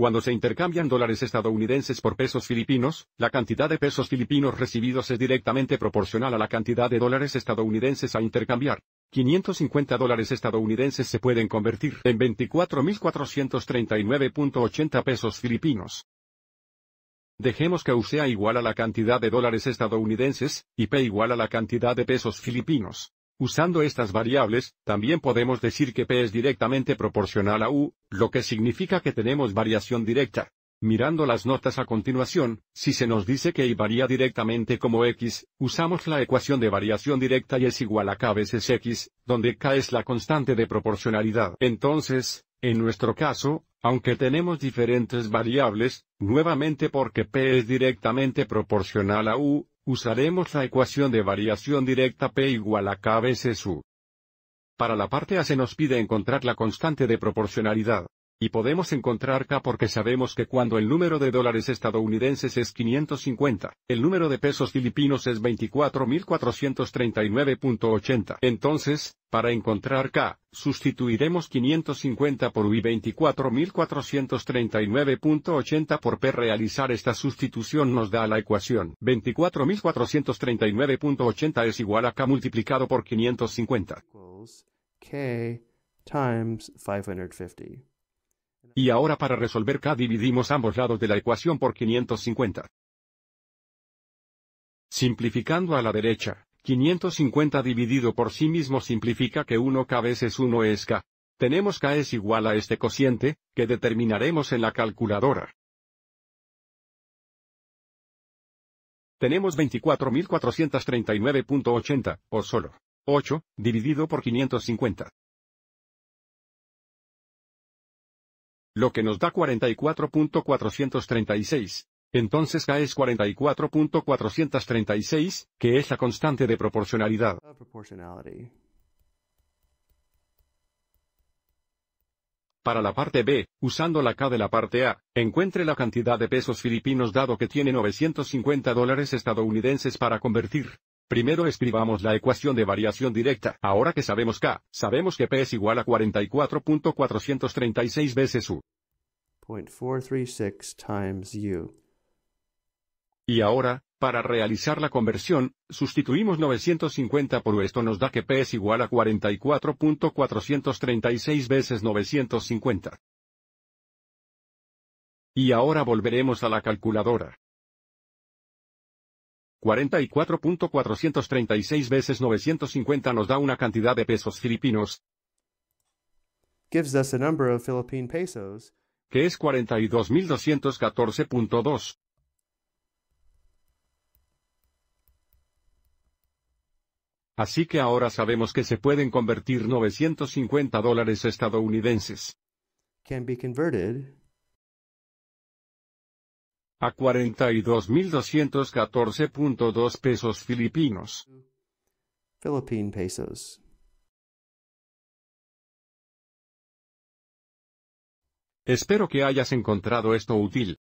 Cuando se intercambian dólares estadounidenses por pesos filipinos, la cantidad de pesos filipinos recibidos es directamente proporcional a la cantidad de dólares estadounidenses a intercambiar. 550 dólares estadounidenses se pueden convertir en 24.439.80 pesos filipinos. Dejemos que U sea igual a la cantidad de dólares estadounidenses, y P igual a la cantidad de pesos filipinos. Usando estas variables, también podemos decir que P es directamente proporcional a U, lo que significa que tenemos variación directa. Mirando las notas a continuación, si se nos dice que Y varía directamente como X, usamos la ecuación de variación directa y es igual a K veces X, donde K es la constante de proporcionalidad. Entonces, en nuestro caso, aunque tenemos diferentes variables, nuevamente porque P es directamente proporcional a U, Usaremos la ecuación de variación directa P igual a K veces U. Para la parte A se nos pide encontrar la constante de proporcionalidad. Y podemos encontrar K porque sabemos que cuando el número de dólares estadounidenses es 550, el número de pesos filipinos es 24.439.80. Entonces, para encontrar K, sustituiremos 550 por U y 24.439.80 por P. Realizar esta sustitución nos da la ecuación 24.439.80 es igual a K multiplicado por 550. 550. Y ahora para resolver K dividimos ambos lados de la ecuación por 550. Simplificando a la derecha, 550 dividido por sí mismo simplifica que 1K veces 1 es K. Tenemos K es igual a este cociente, que determinaremos en la calculadora. Tenemos 24.439.80, o solo 8, dividido por 550. lo que nos da 44.436. Entonces K es 44.436, que es la constante de proporcionalidad. Para la parte B, usando la K de la parte A, encuentre la cantidad de pesos filipinos dado que tiene 950 dólares estadounidenses para convertir. Primero escribamos la ecuación de variación directa. Ahora que sabemos K, sabemos que P es igual a 44.436 veces U. Y ahora, para realizar la conversión, sustituimos 950 por Esto nos da que P es igual a 44.436 veces 950. Y ahora volveremos a la calculadora. 44.436 veces 950 nos da una cantidad de pesos filipinos, gives us number of Philippine pesos, que es 42.214.2. Así que ahora sabemos que se pueden convertir 950 dólares estadounidenses. Can be a 42.214.2 pesos filipinos. Philippine pesos. Espero que hayas encontrado esto útil.